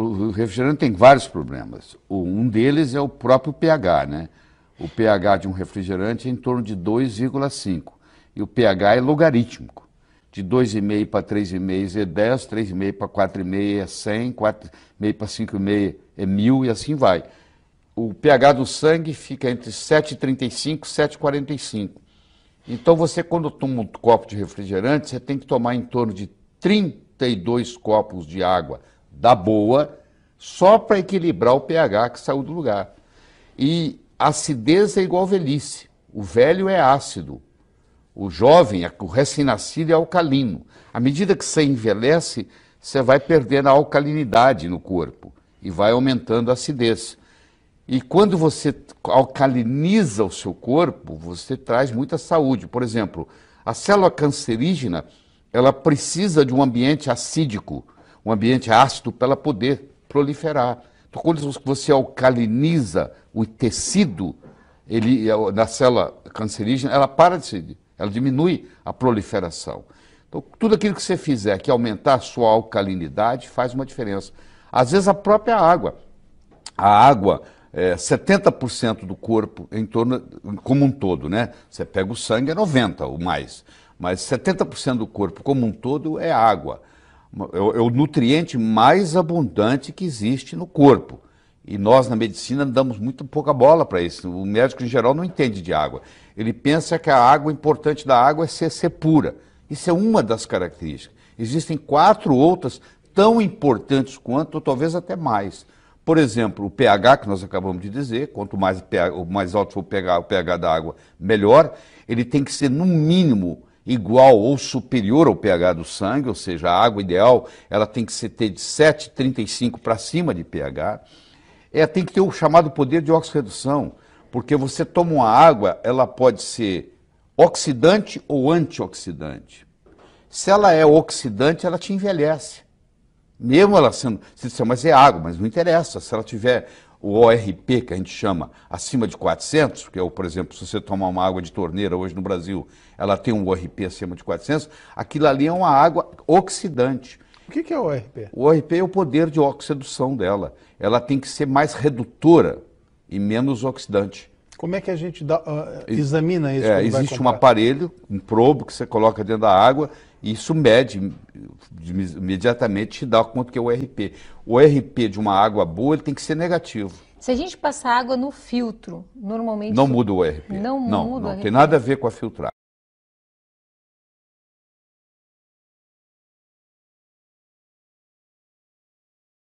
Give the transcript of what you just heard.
o refrigerante tem vários problemas. Um deles é o próprio pH, né? O pH de um refrigerante é em torno de 2,5. E o pH é logarítmico. De 2,5 para 3,5 é 10, 3,5 para 4,5 é 100, 4,5 para 5,5 é 1.000 e assim vai. O pH do sangue fica entre 7,35 e 7,45. Então você, quando toma um copo de refrigerante, você tem que tomar em torno de 32 copos de água da boa, só para equilibrar o pH que saiu do lugar. E acidez é igual velhice. O velho é ácido, o jovem, o recém-nascido é alcalino. À medida que você envelhece, você vai perdendo a alcalinidade no corpo e vai aumentando a acidez. E quando você alcaliniza o seu corpo, você traz muita saúde. Por exemplo, a célula cancerígena, ela precisa de um ambiente acídico um ambiente ácido para ela poder proliferar. Então, quando você alcaliniza o tecido ele, da célula cancerígena, ela para de se, ela diminui a proliferação. Então, tudo aquilo que você fizer que aumentar a sua alcalinidade faz uma diferença. Às vezes, a própria água. A água, é, 70% do corpo, em torno, como um todo, né? Você pega o sangue, é 90% ou mais. Mas 70% do corpo, como um todo, é água. É, é o nutriente mais abundante que existe no corpo. E nós na medicina damos muito pouca bola para isso. O médico em geral não entende de água. Ele pensa que a água, o importante da água é ser, ser pura. Isso é uma das características. Existem quatro outras tão importantes quanto, ou talvez até mais. Por exemplo, o pH que nós acabamos de dizer, quanto mais, pH, mais alto for o pH, o pH da água, melhor. Ele tem que ser no mínimo igual ou superior ao pH do sangue, ou seja, a água ideal ela tem que ter de 7,35 para cima de pH. É, tem que ter o chamado poder de oxirredução, porque você toma uma água, ela pode ser oxidante ou antioxidante. Se ela é oxidante, ela te envelhece. Mesmo ela sendo. Você disse, mas é água, mas não interessa. Se ela tiver o ORP, que a gente chama, acima de 400, que é, por exemplo, se você tomar uma água de torneira hoje no Brasil, ela tem um ORP acima de 400, aquilo ali é uma água oxidante. O que, é o ORP? O ORP é o poder de oxidação dela. Ela tem que ser mais redutora e menos oxidante. Como é que a gente dá, uh, examina isso? É, existe um aparelho, um probo que você coloca dentro da água isso mede imediatamente, te dá quanto que é o RP. O RP de uma água boa ele tem que ser negativo. Se a gente passar água no filtro, normalmente. Não muda o RP. Não, não muda. Não, tem nada a ver com a filtragem.